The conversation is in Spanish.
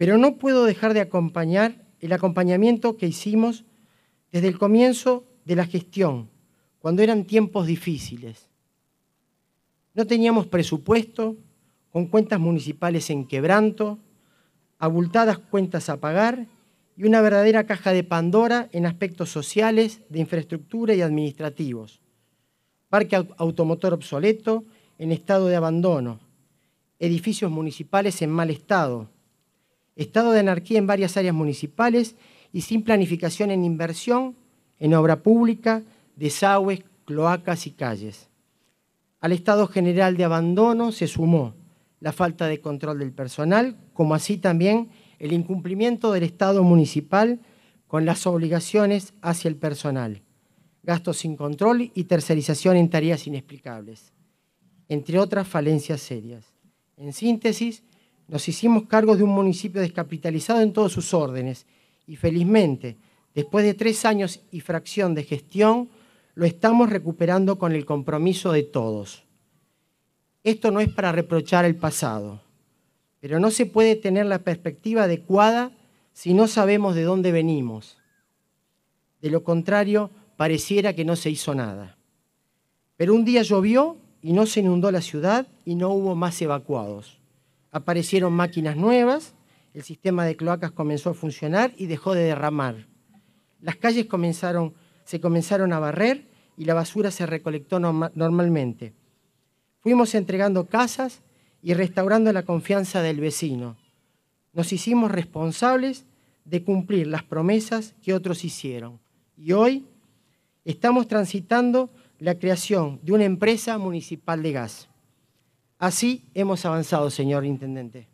Pero no puedo dejar de acompañar el acompañamiento que hicimos desde el comienzo de la gestión, cuando eran tiempos difíciles. No teníamos presupuesto, con cuentas municipales en quebranto, abultadas cuentas a pagar y una verdadera caja de Pandora en aspectos sociales, de infraestructura y administrativos. Parque automotor obsoleto en estado de abandono, edificios municipales en mal estado, estado de anarquía en varias áreas municipales y sin planificación en inversión, en obra pública, desagües, cloacas y calles. Al estado general de abandono se sumó la falta de control del personal, como así también el incumplimiento del Estado municipal con las obligaciones hacia el personal, gastos sin control y tercerización en tareas inexplicables, entre otras falencias serias. En síntesis, nos hicimos cargo de un municipio descapitalizado en todos sus órdenes y felizmente, después de tres años y fracción de gestión, lo estamos recuperando con el compromiso de todos. Esto no es para reprochar el pasado, pero no se puede tener la perspectiva adecuada si no sabemos de dónde venimos. De lo contrario, pareciera que no se hizo nada. Pero un día llovió y no se inundó la ciudad y no hubo más evacuados. Aparecieron máquinas nuevas, el sistema de cloacas comenzó a funcionar y dejó de derramar. Las calles se comenzaron a barrer y la basura se recolectó normalmente. Fuimos entregando casas y restaurando la confianza del vecino. Nos hicimos responsables de cumplir las promesas que otros hicieron. Y hoy estamos transitando la creación de una empresa municipal de gas. Así hemos avanzado, señor Intendente.